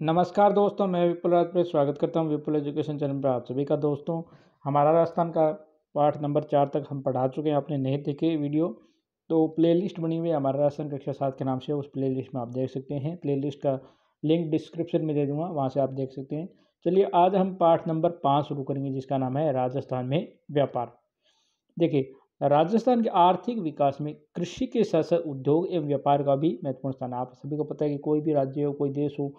नमस्कार दोस्तों मैं विपुल राज पर स्वागत करता हूँ विपुल एजुकेशन चैनल पर आप सभी का दोस्तों हमारा राजस्थान का पाठ नंबर चार तक हम पढ़ा चुके हैं आपने नहीं देखे वीडियो तो प्लेलिस्ट बनी हुई है हमारा राजस्थान कक्षा सात के नाम से उस लिस्ट में आप देख सकते हैं लिस्ट का लिंक डिस्क्रिप्शन में दे दूँगा वहाँ से आप देख सकते हैं चलिए आज हम पाठ नंबर पाँच शुरू करेंगे जिसका नाम है राजस्थान में व्यापार देखिए राजस्थान के आर्थिक विकास में कृषि के साथ साथ उद्योग एवं व्यापार का भी महत्वपूर्ण स्थान है आप सभी को पता है कि कोई भी राज्य हो कोई देश हो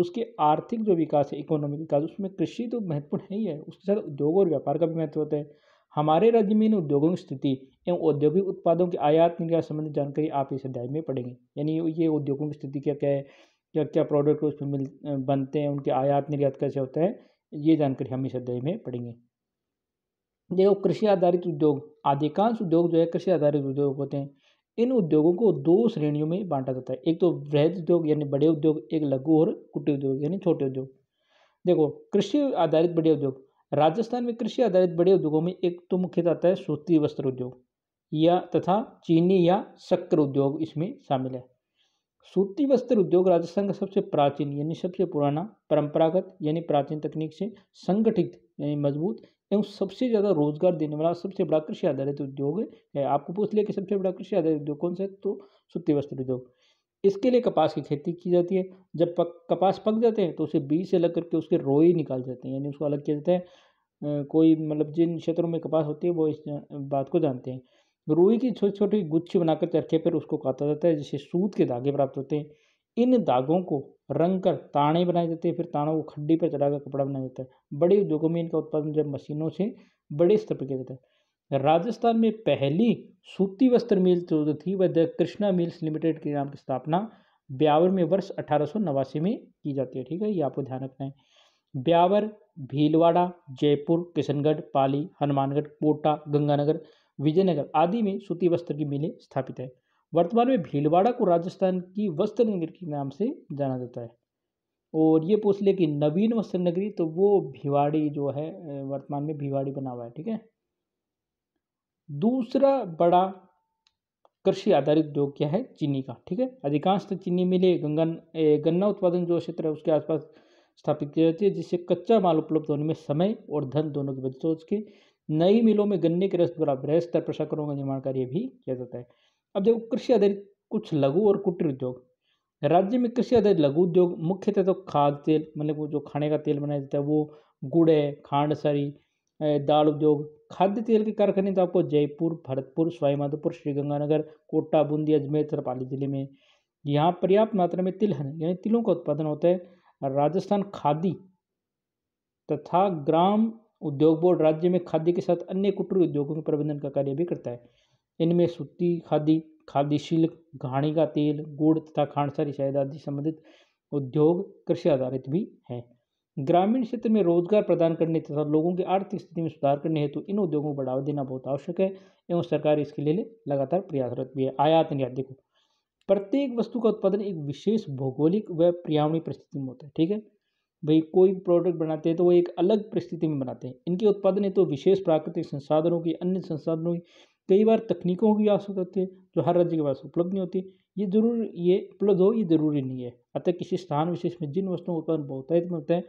उसके आर्थिक जो विकास है इकोनॉमिक विकास उसमें कृषि तो महत्वपूर्ण है ही है उसके साथ उद्योग और व्यापार का भी महत्व होता है हमारे राज्य में इन उद्योगों की स्थिति एवं औद्योगिक उत्पादों के आयात निर्यात संबंधित जानकारी आप इस अध्याय में पढ़ेंगे यानी ये उद्योगों की स्थिति क्या क्या है क्या क्या प्रोडक्ट उसमें मिल बनते हैं उनके आयात निर्यात कैसे होता है ये जानकारी हम इस अध्याय में पढ़ेंगे देखो कृषि आधारित उद्योग अधिकांश उद्योग जो है कृषि आधारित उद्योग होते हैं इन उद्योगों को दो श्रेणियों में बांटा जाता है एक तो वृहद उद्योग यानी बड़े उद्योग एक लघु और कुटीर उद्योग यानी छोटे उद्योग देखो कृषि आधारित बड़े उद्योग राजस्थान में कृषि आधारित बड़े उद्योगों में एक तो मुख्यतः आता है सूती वस्त्र उद्योग या तथा चीनी या शक्कर उद्योग इसमें शामिल है सूती वस्त्र उद्योग राजस्थान का सबसे प्राचीन यानी सबसे पुराना परंपरागत यानी प्राचीन तकनीक से संगठित यानी मजबूत एवं सबसे ज़्यादा रोजगार देने वाला सबसे बड़ा कृषि आधारित उद्योग है आपको पूछ लिया कि सबसे बड़ा कृषि आधारित उद्योग कौन सा है तो सूती वस्त्र उद्योग इसके लिए कपास की खेती की जाती है जब पक, कपास पक जाते हैं तो उसे बीज से अलग करके उसके रोए निकाल जाते हैं यानी उसको अलग किया जाता है कोई मतलब जिन क्षेत्रों में कपास होती है वो इस बात को जानते हैं रोई की छोटी छोटी गुच्छी बनाकर चरखे पर उसको काटा जाता है जिससे सूत के धागे प्राप्त होते हैं इन दागों को रंग कर ताणे बनाए जाते हैं फिर ताणों को खड्डी पर चढ़ाकर कपड़ा बनाया जाता है बड़े उद्योगों में इनका उत्पादन जब मशीनों से बड़े स्तर पर किया जाता है राजस्थान में पहली सूती वस्त्र मिल जो तो थी वह द कृष्णा मिल्स लिमिटेड के नाम की स्थापना ब्यावर में वर्ष अठारह में की जाती है ठीक है ये आपको ध्यान रखना है ब्यावर भीलवाड़ा जयपुर किशनगढ़ पाली हनुमानगढ़ कोटा गंगानगर विजयनगर आदि में सूती वस्त्र की मिलें स्थापित है वर्तमान में भीलवाड़ा को राजस्थान की वस्त्र नगरी के नाम से जाना जाता है और ये पूछ ले कि नवीन वस्त्र नगरी तो वो भिवाड़ी जो है वर्तमान में भिवाड़ी बना हुआ है ठीक है दूसरा बड़ा कृषि आधारित उद्योग क्या है चीनी का ठीक है अधिकांश तो चीनी मिले गंगन गन्ना उत्पादन जो क्षेत्र है उसके आसपास स्थापित किया जाती है जिससे कच्चा माल उपलब्ध होने में समय और धन दोनों की बचत हो सके नई मिलों में गन्ने के रस द्वारा बृहस्तर प्रशाकरों का निर्माण कार्य भी किया जाता है अब देखो कृषि आधारित कुछ लघु और कुटीर उद्योग राज्य में कृषि आधारित लघु उद्योग मुख्यतः तो खाद्य तेल मतलब वो जो खाने का तेल बनाया जाता है वो गुड़ है खांड सारी दाल उद्योग खाद्य तेल के कारखाने तो आपको जयपुर भरतपुर सवाईमाधोपुर श्रीगंगानगर कोटा बूंदी अजमेर तरपाली जिले में यहाँ पर्याप्त मात्रा में तिलहन यानी तिलों का उत्पादन होता है राजस्थान खादी तथा ग्राम उद्योग बोर्ड राज्य में खाद्य के साथ अन्य कुटीर उद्योगों के प्रबंधन का कार्य भी करता है इनमें सूती खादी खादी शिल्क घाणी का तेल गुड़ तथा खांडसारी शायद आदि संबंधित उद्योग कृषि आधारित भी हैं ग्रामीण क्षेत्र में रोजगार प्रदान करने तथा लोगों की आर्थिक स्थिति में सुधार करने हेतु तो इन उद्योगों को बढ़ावा देना बहुत आवश्यक है एवं सरकार इसके लिए लगातार प्रयासरत भी है आयात निर्यात देखो प्रत्येक वस्तु का उत्पादन एक विशेष भौगोलिक व पर्यावरणीय परिस्थिति में होता है ठीक है भाई कोई भी प्रोडक्ट बनाते हैं तो वो एक अलग परिस्थिति में बनाते हैं इनके उत्पादन हेतु तो विशेष प्राकृतिक संसाधनों की अन्य संसाधनों की कई बार तकनीकों की आवश्यकता होती है जो हर राज्य के पास उपलब्ध नहीं होती ये जरूर ये उपलब्ध हो ये ज़रूरी नहीं है अतः किसी स्थान विशेष में जिन वस्तुओं का उत्पादन बहुतायत में होता है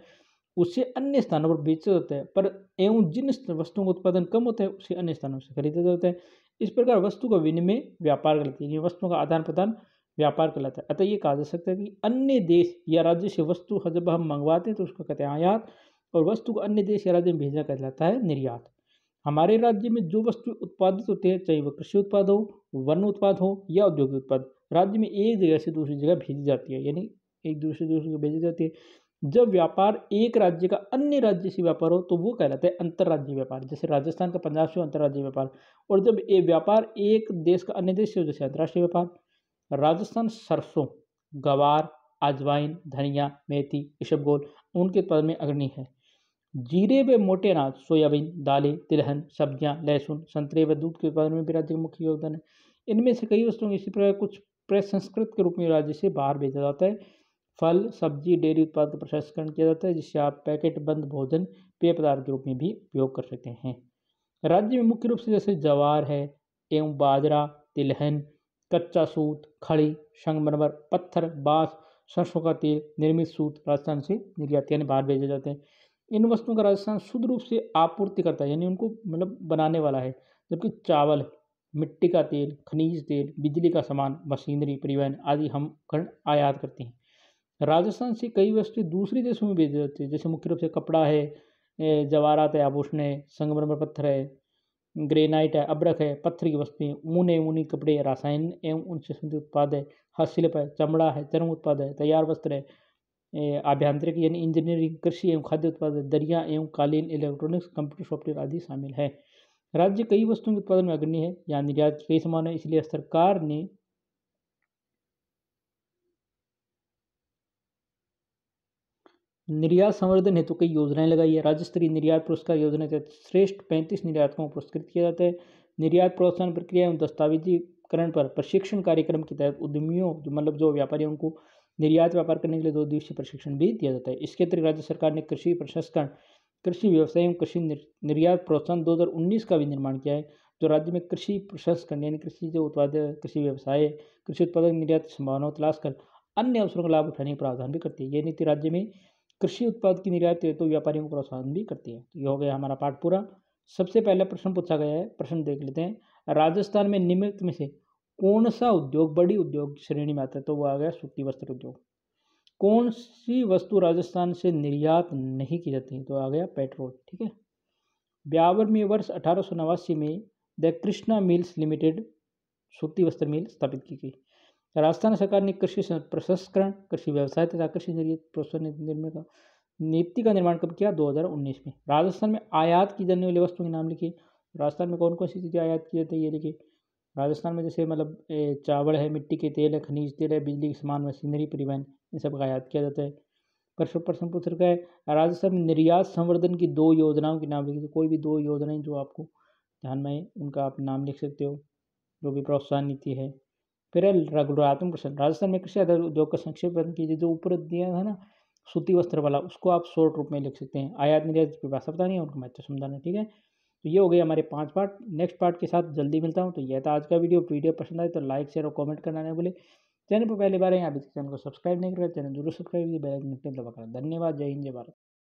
उसे अन्य स्थानों पर बेचा जाता है पर एवं जिन वस्तुओं का उत्पादन कम होता है उसे अन्य स्थानों से खरीदा जाता है इस प्रकार वस्तु का विनिमय व्यापार कहलाती है वस्तुओं का आदान प्रदान व्यापार कहलाता है अतः ये कहा जा सकता है कि अन्य देश या राज्य से वस्तु जब हम मंगवाते हैं तो उसका कहते हैं आयात और वस्तु को अन्य देश या राज्य में भेजना कहलाता है निर्यात हमारे राज्य में जो वस्तु उत्पादित होते हैं चाहे वह कृषि उत्पाद हो वन उत्पाद हो या औद्योगिक उत्पाद राज्य में एक जगह से दूसरी जगह भेजी जाती है यानी एक दूसरे दूसरे को भेजी जाती है जब व्यापार एक राज्य का अन्य राज्य से व्यापार हो तो वो कहलाता है अंतर्राज्यीय व्यापार जैसे राजस्थान का पंजाब से अंतर्राज्यीय व्यापार और जब ये व्यापार एक देश का अन्य देश से हो जैसे अंतर्राष्ट्रीय व्यापार राजस्थान सरसों गवार अजवाइन धनिया मेथी इशबगोल उनके उत्पादन में अग्नि है जीरे व मोटे अनाज सोयाबीन दालें तिलहन सब्जियां लहसुन संतरे व दूध के उत्पादन में भी राज्य का मुख्य योगदान है इनमें से कई वस्तुओं इसी प्रकार कुछ प्रसंस्कृत के रूप में राज्य से बाहर भेजा जाता है फल सब्जी डेयरी उत्पाद का प्रसंस्करण किया जाता है जिससे आप पैकेट बंद भोजन पेय पदार्थ के रूप में भी उपयोग कर सकते हैं राज्य में मुख्य रूप से जैसे जवार है एवं बाजरा तिलहन कच्चा सूत खड़ी संगमरमर पत्थर बांस सरसों का तेल निर्मित सूत राजस्थान से निर्यात यानी बाहर भेजे जाते हैं इन वस्तुओं का राजस्थान शुद्ध रूप से आपूर्ति करता है यानी उनको मतलब बनाने वाला है जबकि चावल मिट्टी का तेल खनिज तेल बिजली का सामान मशीनरी परिवहन आदि हम कर आयात करते हैं राजस्थान से कई वस्तुएं दूसरे देशों में भेजे जाती है जैसे मुख्य रूप से कपड़ा है जवारात है आभूषण है संगमरमर पत्थर है ग्रेनाइट है अब्रक है पत्थर की वस्तुएं ऊन है ऊनी कपड़े रासायन एवं उनसे संबंधित उत्पाद है हस्तशिल्प है चमड़ा है चर्म उत्पाद है तैयार वस्त्र है आभ्यांतरिक यानी इंजीनियरिंग कृषि एवं खाद्य उत्पादन दरिया एवं कालीन इलेक्ट्रॉनिक्स कंप्यूटर सॉफ्टवेयर आदि शामिल है राज्य कई वस्तुओं के उत्पादन में अग्रणी है या निर्यात कई समान है इसलिए सरकार ने निर्यात संवर्धन हेतु कई योजनाएं लगाई है राज्य स्तरीय निर्यात पुरस्कार योजना के तहत श्रेष्ठ पैंतीस निर्यातकों को पुरस्कृत किया जाता है निर्यात प्रोत्साहन प्रक्रिया एवं दस्तावेजीकरण पर प्रशिक्षण कार्यक्रम के तहत उद्यमियों मतलब जो व्यापारी उनको निर्यात व्यापार करने के लिए दो दिवसीय प्रशिक्षण भी दिया जाता है इसके अतिरिक्त राज्य सरकार ने कृषि प्रशिक्षण कृषि व्यवसाय एवं कृषि निर्यात प्रोत्साहन 2019 का भी निर्माण किया है जो राज्य में कृषि प्रशंसकरण यानी कृषि जो उत्पाद कृषि व्यवसाय कृषि उत्पादक निर्यात संभावनाओं तलाश कर अन्य अवसरों का लाभ उठाने का प्रावधान भी करती है ये नीति राज्य में कृषि उत्पाद की निर्यात हेतु तो व्यापारियों को प्रोत्साहन भी करती है तो ये हो गया हमारा पाठ पूरा सबसे पहला प्रश्न पूछा गया है प्रश्न देख लेते हैं राजस्थान में निम्न में से कौन सा उद्योग बड़ी उद्योग श्रेणी में आता है तो वो आ गया सूती वस्त्र उद्योग कौन सी वस्तु राजस्थान से निर्यात नहीं की जाती है तो आ गया पेट्रोल ठीक है ब्यावर वर्ष अठारह में द कृष्णा मिल्स लिमिटेड सूती वस्त्र मिल स्थापित की गई राजस्थान सरकार ने कृषि प्रसंस्करण कृषि व्यवसाय तथा कृषि निर्यात प्रोत्साहन निर्माण का नीति का निर्माण कब किया 2019 में राजस्थान में आयात की जाने वाली वस्तुओं के नाम लिखिए राजस्थान में कौन कौन सी चीज़ें आयात की जाती है ये लिखिए राजस्थान में जैसे मतलब चावल है मिट्टी के तेल है खनिज तेल है बिजली के सामान मशीनरी परिवहन इन सब का आयात किया जाता है प्रश्न प्रश्न पूछ रखा है राजस्थान में निर्यात संवर्धन की दो योजनाओं के नाम लिखिए तो कोई भी दो योजनाएं जो आपको ध्यान में उनका आप नाम लिख सकते हो जो भी प्रोत्साहन नीति है फिर है रघुरात्म प्रश्न राजस्थान में कृषि आधार उद्योग का संक्षेपण कीजिए जो ऊपर दिया है ना सूती वस्त्र वाला उसको आप शॉर्ट रूप में लिख सकते हैं आयात निर्यात की भाषा बतानी है उनको महत्व समझाना ठीक है तो ये हो गए हमारे पांच पार्ट नेक्स्ट पार्ट के साथ जल्दी मिलता हूँ तो यह था आज का वीडियो वीडियो पसंद आए तो लाइक शेयर और कमेंट करना नहीं भूले चैनल पर पहली बार हैं अभी चैनल को सब्सक्राइब नहीं करें तो चैनल जरूर सब्सक्राइब कीजिए बेल आइकन दबा करें धन्यवाद जय हिंद जय भारत